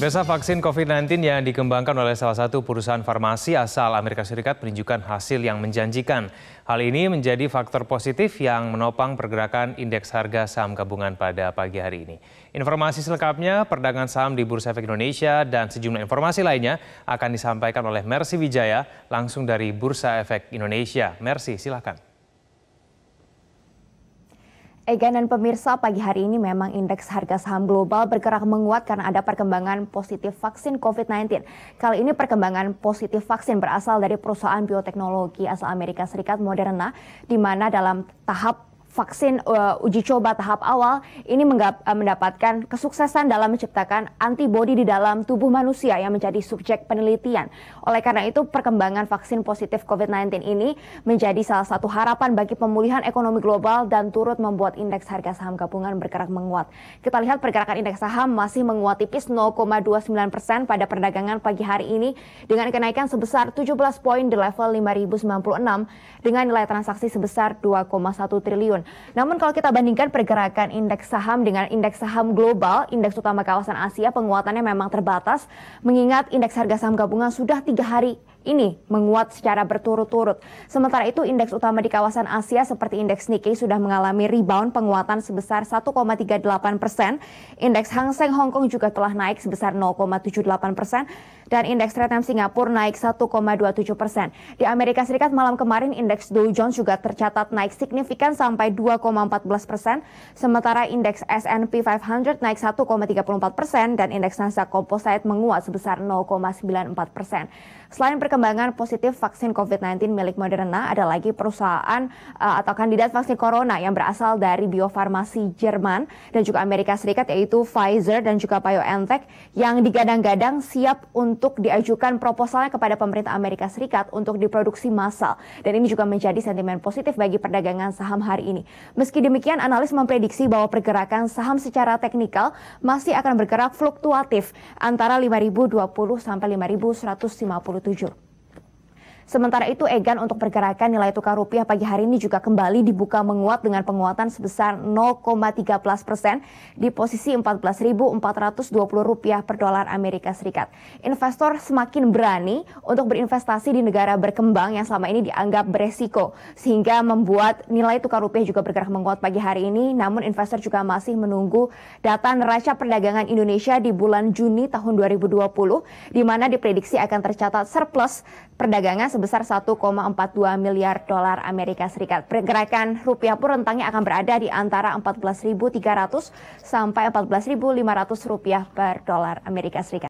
Biasa vaksin COVID-19 yang dikembangkan oleh salah satu perusahaan farmasi asal Amerika Serikat menunjukkan hasil yang menjanjikan. Hal ini menjadi faktor positif yang menopang pergerakan indeks harga saham gabungan pada pagi hari ini. Informasi selengkapnya, perdagangan saham di Bursa Efek Indonesia dan sejumlah informasi lainnya akan disampaikan oleh Mercy Wijaya langsung dari Bursa Efek Indonesia. Mercy, silakan. Egan dan pemirsa, pagi hari ini memang indeks harga saham global bergerak menguat karena ada perkembangan positif vaksin COVID-19. Kali ini perkembangan positif vaksin berasal dari perusahaan bioteknologi asal Amerika Serikat Moderna, di mana dalam tahap vaksin uh, uji coba tahap awal ini eh, mendapatkan kesuksesan dalam menciptakan antibodi di dalam tubuh manusia yang menjadi subjek penelitian. Oleh karena itu, perkembangan vaksin positif COVID-19 ini menjadi salah satu harapan bagi pemulihan ekonomi global dan turut membuat indeks harga saham gabungan bergerak menguat. Kita lihat pergerakan indeks saham masih menguat tipis 0,29 persen pada perdagangan pagi hari ini dengan kenaikan sebesar 17 poin di level 5.096 dengan nilai transaksi sebesar 2,1 triliun turun. Namun kalau kita bandingkan pergerakan indeks saham dengan indeks saham global, indeks utama kawasan Asia penguatannya memang terbatas mengingat indeks harga saham gabungan sudah tiga hari ini menguat secara berturut-turut. Sementara itu, indeks utama di kawasan Asia seperti indeks Nikkei sudah mengalami rebound penguatan sebesar 1,38 persen. Indeks Hang Seng Hong Kong juga telah naik sebesar 0,78 persen dan indeks Retem Singapura naik 1,27 persen. Di Amerika Serikat malam kemarin indeks Dow Jones juga tercatat naik signifikan sampai 2,14 persen, sementara indeks S&P 500 naik 1,34 persen dan indeks Nasdaq Composite menguat sebesar 0,94 persen. Selain perkembangan positif vaksin COVID-19 milik Moderna ada lagi perusahaan uh, atau kandidat vaksin corona yang berasal dari biofarmasi Jerman dan juga Amerika Serikat yaitu Pfizer dan juga BioNTech yang digadang-gadang siap untuk diajukan proposalnya kepada pemerintah Amerika Serikat untuk diproduksi massal. Dan ini juga menjadi sentimen positif bagi perdagangan saham hari ini. Meski demikian, analis memprediksi bahwa pergerakan saham secara teknikal masih akan bergerak fluktuatif antara 5020 sampai 5157. Sementara itu Egan untuk pergerakan nilai tukar rupiah pagi hari ini juga kembali dibuka menguat dengan penguatan sebesar 0,13 persen di posisi 14.420 rupiah per dolar Amerika Serikat. Investor semakin berani untuk berinvestasi di negara berkembang yang selama ini dianggap beresiko sehingga membuat nilai tukar rupiah juga bergerak menguat pagi hari ini namun investor juga masih menunggu data neraca perdagangan Indonesia di bulan Juni tahun 2020 di mana diprediksi akan tercatat surplus perdagangan sebesar 1,42 miliar dolar Amerika Serikat. Pergerakan rupiah pun rentangnya akan berada di antara 14.300 sampai 14.500 rupiah per dolar Amerika Serikat.